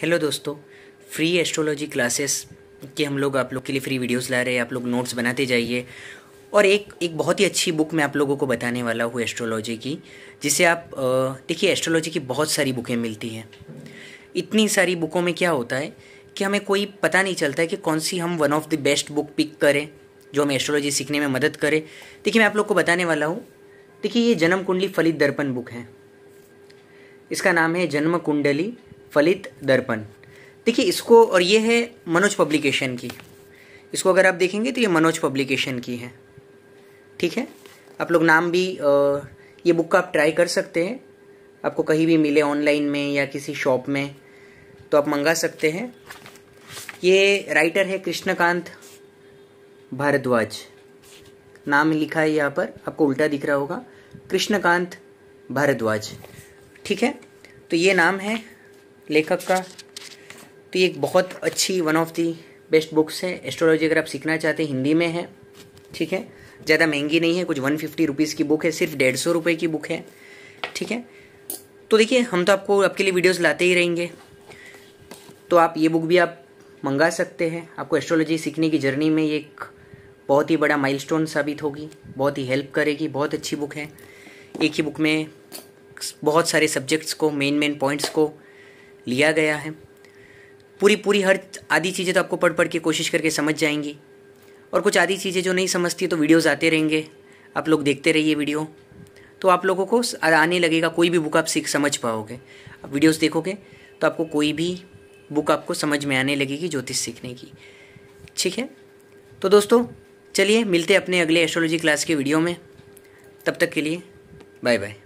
hello दोस्तों free astrology classes के हम लोग आप लोग के लिए फ्री वीडियोस ला रहे हैं आप लोग नोट्स बनाते जाइए और एक एक बहुत ही अच्छी बुक मैं आप लोगों को बताने वाला हूँ एस्ट्रोलॉजी की जिसे आप देखिए एस्ट्रोलॉजी की बहुत सारी बुकें मिलती हैं इतनी सारी बुकों में क्या होता है कि हमें कोई पता नहीं चलता है कि कौन सी हम one of the best book pick करें जो हमें एस्ट्रोलॉजी सीखने में मदद करे देखिए मैं आप लोग को बताने वाला हूँ देखिए ये जन्म कुंडली फलित दर्पण बुक है इसका नाम है जन्म कुंडली फलित दर्पण देखिए इसको और ये है मनोज पब्लिकेशन की इसको अगर आप देखेंगे तो ये मनोज पब्लिकेशन की है ठीक है आप लोग नाम भी ये बुक का आप ट्राई कर सकते हैं आपको कहीं भी मिले ऑनलाइन में या किसी शॉप में तो आप मंगा सकते हैं ये राइटर है कृष्णकांत भारद्वाज नाम लिखा है यहाँ पर आपको उल्टा दिख रहा होगा कृष्णकांत भारद्वाज ठीक है तो ये नाम है लेखक का तो ये एक बहुत अच्छी one of the best books है एस्ट्रोलॉजी अगर आप सीखना चाहते हैं हिंदी में है ठीक है ज़्यादा महंगी नहीं है कुछ वन फिफ्टी रुपीज़ की बुक है सिर्फ डेढ़ सौ रुपये की बुक है ठीक है तो देखिए हम तो आपको आपके लिए वीडियोस लाते ही रहेंगे तो आप ये बुक भी आप मंगा सकते हैं आपको एस्ट्रोलॉजी सीखने की जर्नी में ये एक बहुत ही बड़ा माइलस्टोन साबित होगी बहुत ही हेल्प करेगी बहुत अच्छी बुक है एक ही बुक में बहुत सारे सब्जेक्ट्स को मेन मेन पॉइंट्स को लिया गया है पूरी पूरी हर आधी चीज़ें तो आपको पढ़ पढ़ के कोशिश करके समझ जाएंगी और कुछ आधी चीज़ें जो नहीं समझती तो वीडियोज़ आते रहेंगे आप लोग देखते रहिए वीडियो तो आप लोगों को आने लगेगा कोई भी बुक आप सीख समझ पाओगे आप वीडियोज़ देखोगे तो आपको कोई भी बुक आपको समझ में आने लगेगी ज्योतिष सीखने की ठीक है तो दोस्तों चलिए मिलते अपने अगले एस्ट्रोलॉजी क्लास के वीडियो में तब तक के लिए बाय बाय